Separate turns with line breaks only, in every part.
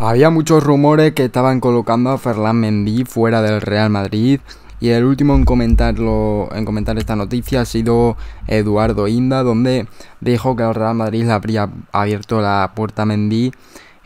Había muchos rumores que estaban colocando a Ferland Mendy fuera del Real Madrid y el último en comentarlo, en comentar esta noticia ha sido Eduardo Inda, donde dijo que el Real Madrid le habría abierto la puerta a Mendy,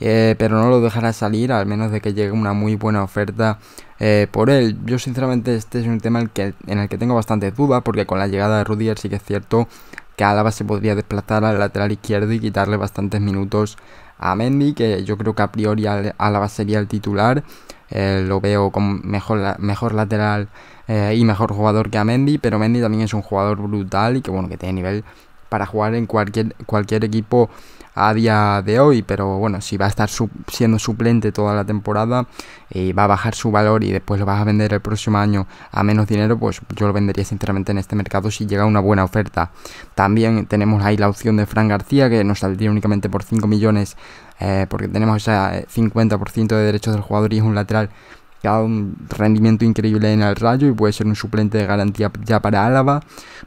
eh, pero no lo dejará salir, al menos de que llegue una muy buena oferta eh, por él. Yo sinceramente este es un tema en el, que, en el que tengo bastantes dudas, porque con la llegada de Rudiger sí que es cierto que Álava se podría desplazar al lateral izquierdo y quitarle bastantes minutos a Mendy, que yo creo que a priori Álava sería el titular. Eh, lo veo como mejor, mejor lateral eh, y mejor jugador que a Mendy, pero Mendy también es un jugador brutal y que bueno, que tiene nivel para jugar en cualquier, cualquier equipo a día de hoy, pero bueno, si va a estar siendo suplente toda la temporada y eh, va a bajar su valor y después lo vas a vender el próximo año a menos dinero, pues yo lo vendería sinceramente en este mercado si llega una buena oferta. También tenemos ahí la opción de Fran García que nos saldría únicamente por 5 millones eh, porque tenemos ese eh, 50% de derechos del jugador y es un lateral que un rendimiento increíble en el Rayo y puede ser un suplente de garantía ya para Álava,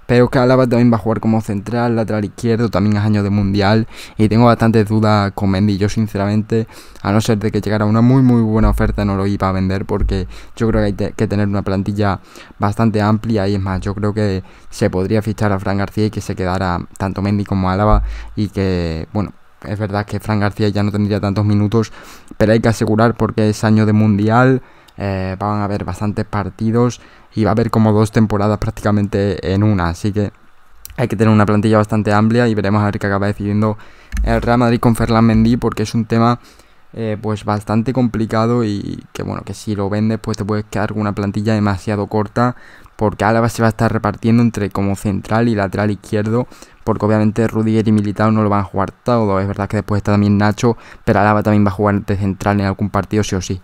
pero que Álava también va a jugar como central, lateral izquierdo, también es año de Mundial y tengo bastantes dudas con Mendy, yo sinceramente, a no ser de que llegara una muy muy buena oferta, no lo iba a vender porque yo creo que hay que tener una plantilla bastante amplia y es más, yo creo que se podría fichar a Fran García y que se quedara tanto Mendy como Álava y que, bueno, es verdad que Fran García ya no tendría tantos minutos, pero hay que asegurar porque es año de mundial, eh, van a haber bastantes partidos y va a haber como dos temporadas prácticamente en una, así que hay que tener una plantilla bastante amplia y veremos a ver qué acaba decidiendo el Real Madrid con Fernand Mendy porque es un tema eh, pues bastante complicado y que bueno, que si lo vendes pues te puedes quedar con una plantilla demasiado corta porque Álava se va a estar repartiendo entre como central y lateral izquierdo porque obviamente Rudiger y Militao no lo van a jugar todo, es verdad que después está también Nacho, pero Álava también va a jugar de central en algún partido sí o sí.